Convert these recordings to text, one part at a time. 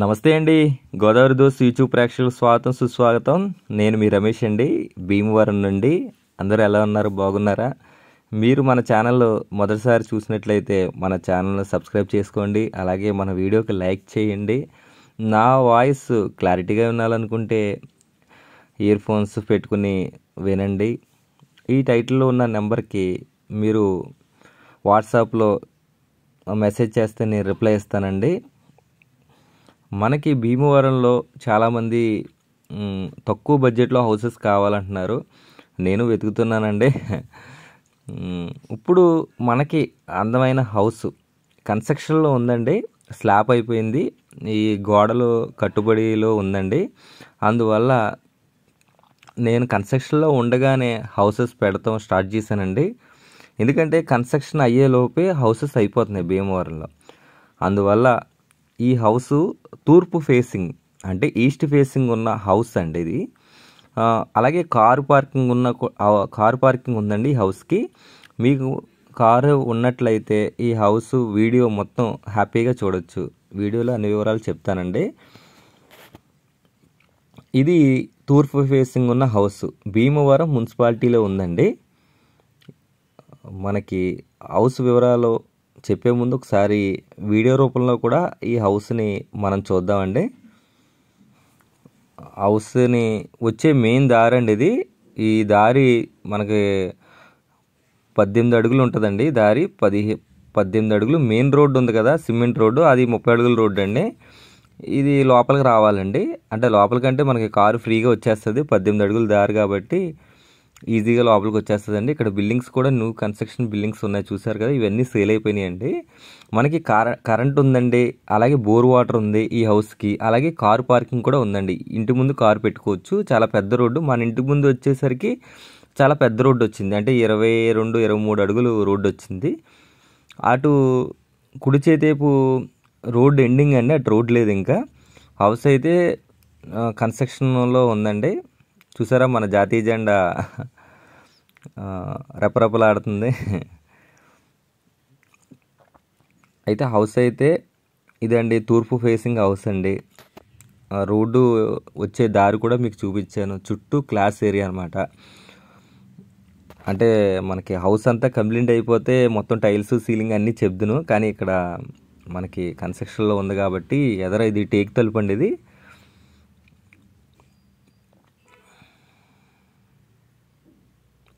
నమస్తే అండి Godavari those YouTube ప్రేక్షకులకు స్వాగతం సుస్వాగతం నేను మీ రమేష్ అండి భీమవరం నుండి అందరూ ఎలా ఉన్నారు బాగున్నారా మీరు మన ఛానల్లో మొదటిసారి చూసినట్లయితే మన ఛానల్ను సబ్స్క్రైబ్ చేసుకోండి అలాగే మన వీడియోకి లైక్ చేయండి నా వాయిస్ క్లారిటీగా వినాలనుకుంటే ఇయర్ ఫోన్స్ పెట్టుకుని వినండి ఈ టైటిల్లో ఉన్న నెంబర్కి మీరు వాట్సాప్లో మెసేజ్ చేస్తే నేను రిప్లై ఇస్తానండి మనకి భీమవరంలో చాలామంది తక్కువ బడ్జెట్లో హౌసెస్ కావాలంటున్నారు నేను వెతుకుతున్నానండి ఇప్పుడు మనకి అందమైన హౌస్ కన్స్ట్రక్షన్లో ఉందండి స్లాబ్ అయిపోయింది ఈ గోడలు కట్టుబడిలో ఉందండి అందువల్ల నేను కన్స్ట్రక్షన్లో ఉండగానే హౌసెస్ పెడతాం స్టార్ట్ చేశానండి ఎందుకంటే కన్స్ట్రక్షన్ అయ్యేలోపే హౌసెస్ అయిపోతున్నాయి భీమవరంలో అందువల్ల ఈ హౌస్ తూర్పు ఫేసింగ్ అంటే ఈస్ట్ ఫేసింగ్ ఉన్న హౌస్ అండి ఇది అలాగే కారు పార్కింగ్ ఉన్న కారు పార్కింగ్ ఉందండి ఈ హౌస్కి మీకు కారు ఉన్నట్లయితే ఈ హౌస్ వీడియో మొత్తం హ్యాపీగా చూడొచ్చు వీడియోలో అన్ని వివరాలు చెప్తానండి ఇది తూర్పు ఫేసింగ్ ఉన్న హౌస్ భీమవరం మున్సిపాలిటీలో ఉందండి మనకి హౌస్ వివరాలు చెప్పే ముందు ఒకసారి వీడియో రూపంలో కూడా ఈ హౌస్ని మనం చూద్దామండి హౌస్ని వచ్చే మెయిన్ దారి అండి ఇది ఈ దారి మనకి పద్దెనిమిది అడుగులు ఉంటుందండి దారి పదిహే పద్దెనిమిది అడుగులు మెయిన్ రోడ్డు ఉంది కదా సిమెంట్ రోడ్డు అది ముప్పై అడుగుల రోడ్డు అండి ఇది లోపలికి రావాలండి అంటే లోపలికంటే మనకి కారు ఫ్రీగా వచ్చేస్తుంది పద్దెనిమిది అడుగుల దారి కాబట్టి ఈజీగా లోపలికి వచ్చేస్తుందండి ఇక్కడ బిల్డింగ్స్ కూడా న్యూ కన్స్ట్రక్షన్ బిల్డింగ్స్ ఉన్నాయి చూసారు కదా ఇవన్నీ సేల్ అయిపోయినాయండి మనకి కరెంట్ ఉందండి అలాగే బోర్ వాటర్ ఉంది ఈ హౌస్కి అలాగే కార్ పార్కింగ్ కూడా ఉందండి ఇంటి ముందు కారు పెట్టుకోవచ్చు చాలా పెద్ద రోడ్డు మన ఇంటి ముందు వచ్చేసరికి చాలా పెద్ద రోడ్డు వచ్చింది అంటే ఇరవై రెండు ఇరవై మూడు అడుగులు రోడ్డు వచ్చింది అటు కుడి చేతేపు రోడ్ ఎండింగ్ అండి అటు రోడ్ లేదు ఇంకా హౌస్ అయితే కన్స్ట్రక్షన్లో ఉందండి చూసారా మన జాతీయ జెండా రెపరెపలాడుతుంది అయితే హౌస్ అయితే ఇదండి తూర్పు ఫేసింగ్ హౌస్ అండి రోడ్డు వచ్చే దారి కూడా మీకు చూపించాను చుట్టూ క్లాస్ ఏరియా అనమాట అంటే మనకి హౌస్ అంతా కంప్లీట్ అయిపోతే మొత్తం టైల్స్ సీలింగ్ అన్నీ చెప్దును కానీ ఇక్కడ మనకి కన్స్ట్రక్షన్లో ఉంది కాబట్టి ఎదర ఇది టేక్ తలుపు అండి ఇది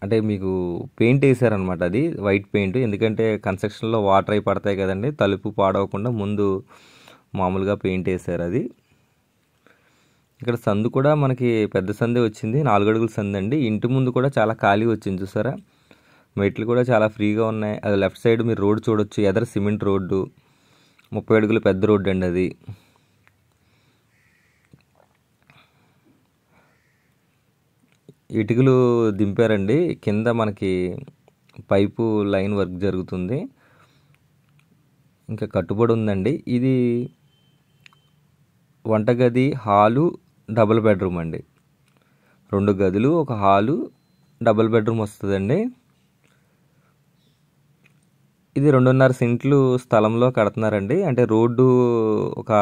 అంటే మీకు పెయింట్ వేసారనమాట అది వైట్ పెయింట్ ఎందుకంటే కన్స్ట్రక్షన్లో వాటర్ అయి పడతాయి కదండి తలుపు పాడవకుండా ముందు మామూలుగా పెయింట్ వేసారు అది ఇక్కడ సందు కూడా మనకి పెద్ద సందే వచ్చింది నాలుగు అడుగుల సందు అండి ఇంటి ముందు కూడా చాలా ఖాళీ వచ్చింది చూసారా మెట్లు కూడా చాలా ఫ్రీగా ఉన్నాయి అది లెఫ్ట్ సైడ్ మీరు రోడ్డు చూడొచ్చు ఎదర సిమెంట్ రోడ్డు ముప్పై అడుగుల పెద్ద రోడ్డు అండి అది ఇటుకలు దింపారండి కింద మనకి పైపు లైన్ వర్క్ జరుగుతుంది ఇంకా కట్టుబడి ఉందండి ఇది వంటగది హాలు డబుల్ బెడ్రూమ్ అండి రెండు గదులు ఒక హాలు డబుల్ బెడ్రూమ్ వస్తుందండి ఇది రెండున్నర సెంట్లు స్థలంలో కడుతున్నారండి అంటే రోడ్డు ఒక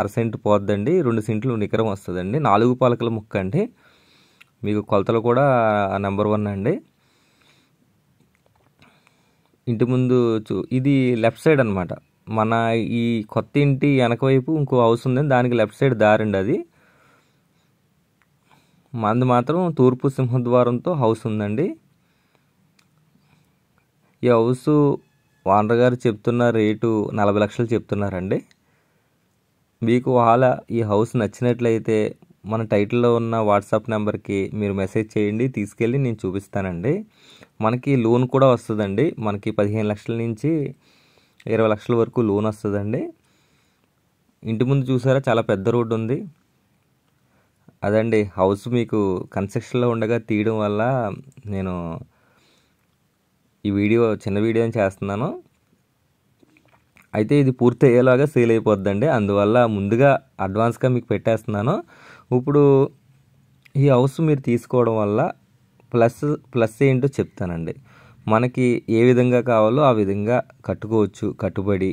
అర సెంట్ పోద్దండి రెండు సెంట్లు నికరం వస్తుందండి నాలుగు పాలకల ముక్క అండి మీకు కొలతలు కూడా నెంబర్ వన్ అండి ఇంటి ముందు చూ ఇది లెఫ్ట్ సైడ్ అనమాట మన ఈ కొత్త ఇంటి వెనకవైపు ఇంకో హౌస్ ఉంది దానికి లెఫ్ట్ సైడ్ దారండి అది మనది మాత్రం తూర్పు సింహద్వారంతో హౌస్ ఉందండి ఈ హౌస్ ఓనర్ గారు చెప్తున్న రేటు నలభై లక్షలు చెప్తున్నారండి మీకు ఒకవేళ ఈ హౌస్ నచ్చినట్లయితే మన టైటిల్లో ఉన్న వాట్సాప్ నెంబర్కి మీరు మెసేజ్ చేయండి తీసుకెళ్ళి నేను చూపిస్తానండి మనకి లోన్ కూడా వస్తుందండి మనకి పదిహేను లక్షల నుంచి ఇరవై లక్షల వరకు లోన్ వస్తుందండి ఇంటి ముందు చూసారా చాలా పెద్ద రోడ్డు ఉంది అదండి హౌస్ మీకు కన్స్ట్రక్షన్లో ఉండగా తీయడం వల్ల నేను ఈ వీడియో చిన్న వీడియో చేస్తున్నాను అయితే ఇది పూర్తి అయ్యేలాగా సేల్ అయిపోద్దండి అందువల్ల ముందుగా అడ్వాన్స్గా మీకు పెట్టేస్తున్నాను ఇప్పుడు ఈ హౌస్ మీరు తీసుకోవడం వల్ల ప్లస్ ప్లస్ ఏంటో చెప్తానండి మనకి ఏ విధంగా కావాలో ఆ విధంగా కట్టుకోవచ్చు కట్టుబడి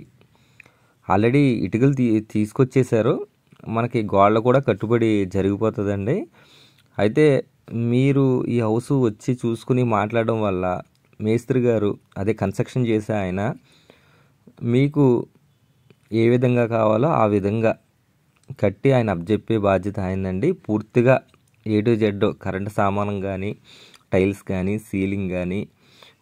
ఆల్రెడీ ఇటుకలు తీ తీసుకొచ్చేసారు మనకి గోడలు కూడా కట్టుబడి జరిగిపోతుందండి అయితే మీరు ఈ హౌస్ వచ్చి చూసుకుని మాట్లాడడం వల్ల మేస్త్రి గారు అదే కన్స్ట్రక్షన్ చేసే ఆయన మీకు ఏ విధంగా కావాలో ఆ విధంగా కట్టి ఆయన అబ్జెప్పే బాధ్యత ఆయనండి పూర్తిగా ఏ టు జెడ్ కరెంటు సామానం కానీ టైల్స్ కానీ సీలింగ్ కానీ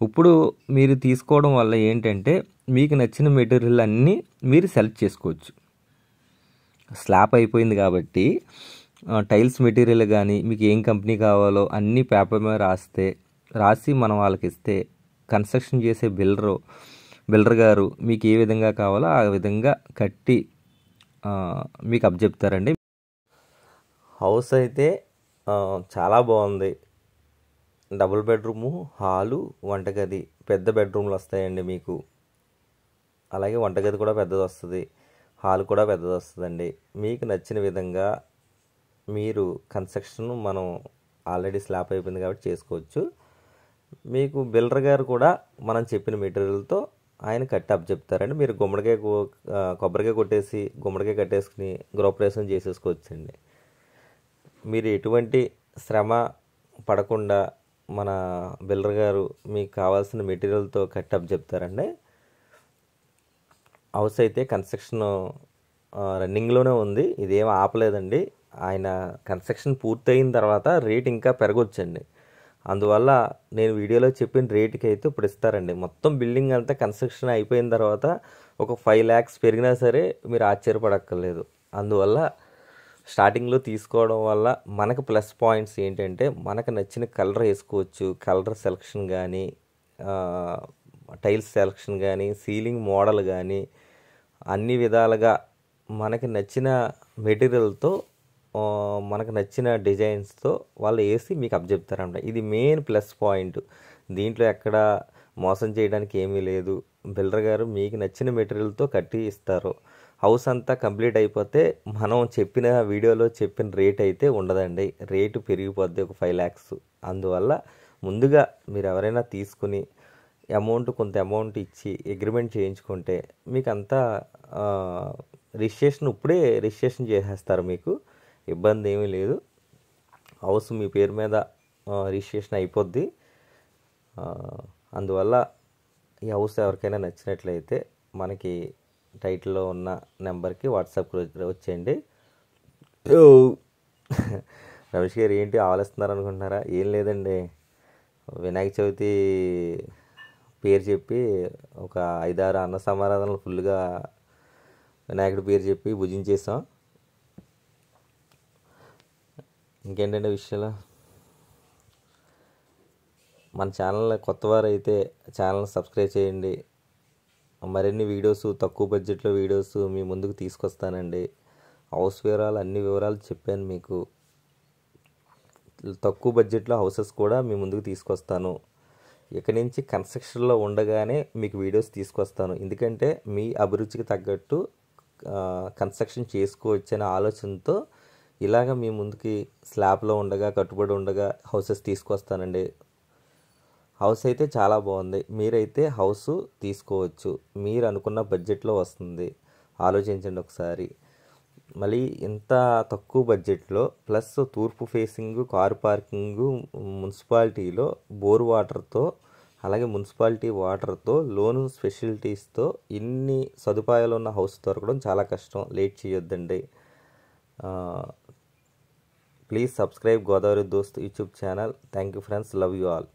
ఇప్పుడు మీరు తీసుకోవడం వల్ల ఏంటంటే మీకు నచ్చిన మెటీరియల్ అన్నీ మీరు సెలెక్ట్ చేసుకోవచ్చు స్లాబ్ అయిపోయింది కాబట్టి టైల్స్ మెటీరియల్ కానీ మీకు ఏం కంపెనీ కావాలో అన్నీ పేపర్ మీద రాస్తే రాసి మనం వాళ్ళకి ఇస్తే కన్స్ట్రక్షన్ చేసే బిల్డరు బిల్డర్ గారు మీకు ఏ విధంగా కావాలో ఆ విధంగా కట్టి మీకు అప్ చెప్తారండి హౌస్ అయితే చాలా బాగుంది డబుల్ బెడ్రూము హాలు వంటగది పెద్ద బెడ్రూమ్లు వస్తాయండి మీకు అలాగే వంటగది కూడా పెద్దది వస్తుంది హాల్ కూడా పెద్దది వస్తుందండి మీకు నచ్చిన విధంగా మీరు కన్స్ట్రక్షన్ మనం ఆల్రెడీ స్లాబ్ అయిపోయింది కాబట్టి చేసుకోవచ్చు మీకు బిల్డర్ గారు కూడా మనం చెప్పిన మెటీరియల్తో ఆయన కట్టి అప్పచెప్తారండి మీరు గుమ్మడికాయ కొబ్బరికాయ కొట్టేసి గుమ్మడికాయ కట్టేసుకుని గృహప్రవేశం చేసేసుకోవచ్చండి మీరు ఎటువంటి శ్రమ పడకుండా మన బిల్లర్ గారు మీకు కావాల్సిన మెటీరియల్తో కట్టి చెప్తారండి హౌస్ అయితే కన్స్ట్రక్షన్ రన్నింగ్లోనే ఉంది ఇదేం ఆపలేదండి ఆయన కన్స్ట్రక్షన్ పూర్తయిన తర్వాత రేట్ ఇంకా పెరగొచ్చండి అందువల్ల నేను వీడియోలో చెప్పిన రేటుకి అయితే ఇప్పుడు ఇస్తారండి మొత్తం బిల్డింగ్ అంతా కన్స్ట్రక్షన్ అయిపోయిన తర్వాత ఒక ఫైవ్ ల్యాక్స్ పెరిగినా సరే మీరు ఆశ్చర్యపడక్కర్లేదు అందువల్ల స్టార్టింగ్లో తీసుకోవడం వల్ల మనకు ప్లస్ పాయింట్స్ ఏంటంటే మనకు నచ్చిన కలర్ వేసుకోవచ్చు కలర్ సెలక్షన్ కానీ టైల్స్ సెలక్షన్ కానీ సీలింగ్ మోడల్ కానీ అన్ని విధాలుగా మనకి నచ్చిన మెటీరియల్తో మనకు నచ్చిన డిజైన్స్తో వాళ్ళు వేసి మీకు అప్ చెప్తారంట ఇది మెయిన్ ప్లస్ పాయింట్ దీంట్లో ఎక్కడ మోసం చేయడానికి ఏమీ లేదు బిల్డర్ గారు మీకు నచ్చిన మెటీరియల్తో కట్టి ఇస్తారు హౌస్ అంతా కంప్లీట్ అయిపోతే మనం చెప్పిన వీడియోలో చెప్పిన రేట్ అయితే ఉండదండి రేటు పెరిగిపోద్ది ఒక ఫైవ్ ల్యాక్స్ అందువల్ల ముందుగా మీరు ఎవరైనా తీసుకుని అమౌంట్ కొంత అమౌంట్ ఇచ్చి అగ్రిమెంట్ చేయించుకుంటే మీకు అంతా రిజిస్ట్రేషన్ ఇప్పుడే రిజిస్ట్రేషన్ చేసేస్తారు మీకు ఇబ్బంది ఏమీ లేదు హౌస్ మీ పేరు మీద రిజిస్ట్రేషన్ అయిపోద్ది అందువల్ల ఈ హౌస్ ఎవరికైనా నచ్చినట్లయితే మనకి టైటిల్లో ఉన్న నెంబర్కి వాట్సాప్కి వచ్చేయండి రమేష్ గారు ఏంటి ఆలోస్తున్నారు అనుకుంటున్నారా ఏం లేదండి వినాయక చవితి పేరు చెప్పి ఒక ఐదారు అన్న సమారాధనలు ఫుల్గా వినాయకుడి పేరు చెప్పి భుజించేసాం ఇంకేంటంటే విషయాలు మన ఛానల్ కొత్తవారు అయితే ఛానల్ సబ్స్క్రైబ్ చేయండి మరిన్ని వీడియోస్ తక్కువ బడ్జెట్లో వీడియోస్ మీ ముందుకు తీసుకొస్తానండి హౌస్ వివరాలు అన్ని వివరాలు చెప్పాను మీకు తక్కువ బడ్జెట్లో హౌసెస్ కూడా మీ ముందుకు తీసుకొస్తాను ఇక్కడి నుంచి కన్స్ట్రక్షన్లో ఉండగానే మీకు వీడియోస్ తీసుకొస్తాను ఎందుకంటే మీ అభిరుచికి తగ్గట్టు కన్స్ట్రక్షన్ చేసుకోవచ్చనే ఆలోచనతో ఇలాగ మీ ముందుకి స్లాబ్లో ఉండగా కట్టుబడి ఉండగా హౌసెస్ తీసుకొస్తానండి హౌస్ అయితే చాలా బాగుంది మీరైతే హౌస్ తీసుకోవచ్చు మీరు అనుకున్న బడ్జెట్లో వస్తుంది ఆలోచించండి ఒకసారి మళ్ళీ ఇంత తక్కువ బడ్జెట్లో ప్లస్ తూర్పు ఫేసింగ్ కారు పార్కింగ్ మున్సిపాలిటీలో బోర్ వాటర్తో అలాగే మున్సిపాలిటీ వాటర్తో లోను స్పెషలిటీస్తో ఇన్ని సదుపాయాలు ఉన్న హౌస్ దొరకడం చాలా కష్టం లేట్ చేయొద్దండి please subscribe Godavari Dost YouTube channel thank you friends love you all